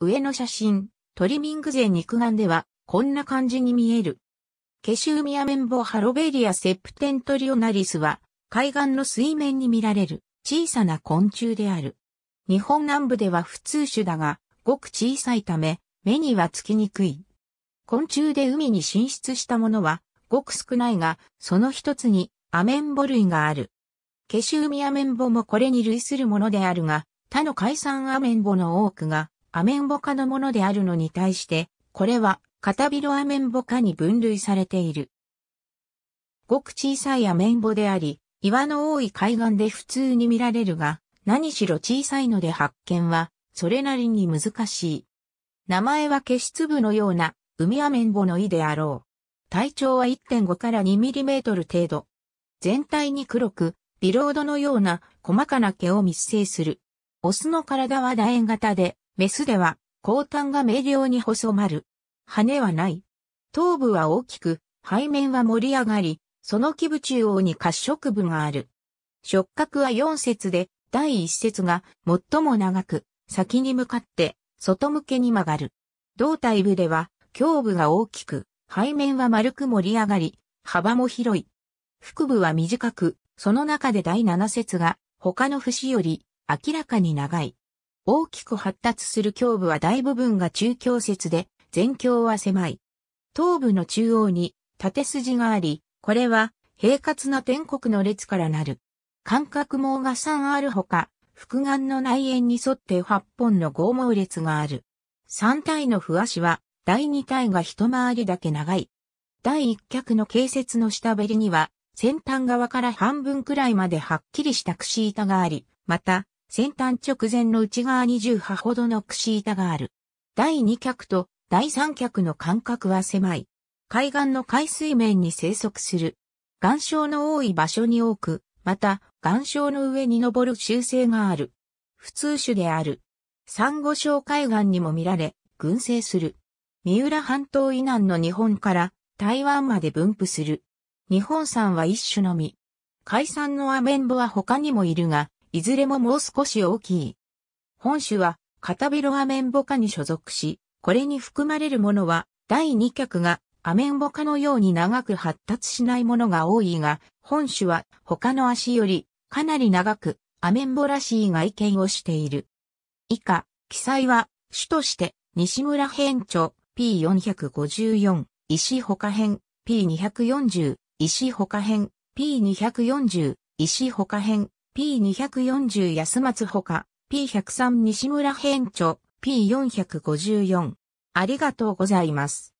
上の写真、トリミング税肉眼では、こんな感じに見える。ケシウミアメンボハロベリアセプテントリオナリスは、海岸の水面に見られる小さな昆虫である。日本南部では普通種だが、ごく小さいため、目にはつきにくい。昆虫で海に進出したものは、ごく少ないが、その一つにアメンボ類がある。ケシウミアメンボもこれに類するものであるが、他の海産アメンボの多くがアメンボ科のものであるのに対して、これはカタビロアメンボ科に分類されている。ごく小さいアメンボであり、岩の多い海岸で普通に見られるが、何しろ小さいので発見は、それなりに難しい。名前は消し粒のような、海アメンボの胃であろう。体長は1.5から 2mm 程度。全体に黒く、ビロードのような細かな毛を密生する。オスの体は楕円型で、メスでは、後端が明瞭に細まる。羽はない。頭部は大きく、背面は盛り上がり、その基部中央に褐色部がある。触覚は4節で、第1節が最も長く、先に向かって、外向けに曲がる。胴体部では、胸部が大きく、背面は丸く盛り上がり、幅も広い。腹部は短く、その中で第7節が、他の節より、明らかに長い。大きく発達する胸部は大部分が中強節で、全胸は狭い。頭部の中央に縦筋があり、これは平滑な天国の列からなる。間隔網が3あるほか、複眼の内縁に沿って8本の合毛列がある。3体の不足は、第2体が一回りだけ長い。第1脚の形節の下べりには、先端側から半分くらいまではっきりした櫛板があり、また、先端直前の内側20波ほどの串板がある。第2脚と第3脚の間隔は狭い。海岸の海水面に生息する。岩礁の多い場所に多く、また岩礁の上に登る習性がある。普通種である。珊瑚礁海岸にも見られ、群生する。三浦半島以南の日本から台湾まで分布する。日本産は一種のみ。海産のアメンボは他にもいるが、いずれももう少し大きい。本種は、カタロアメンボ科に所属し、これに含まれるものは、第2脚がアメンボ科のように長く発達しないものが多いが、本種は他の足よりかなり長くアメンボらしい外見をしている。以下、記載は、種として西村編著 P454、石他編 P240、石他編 P240、石他編 P240 安松ほか、P103 西村編著、P454。ありがとうございます。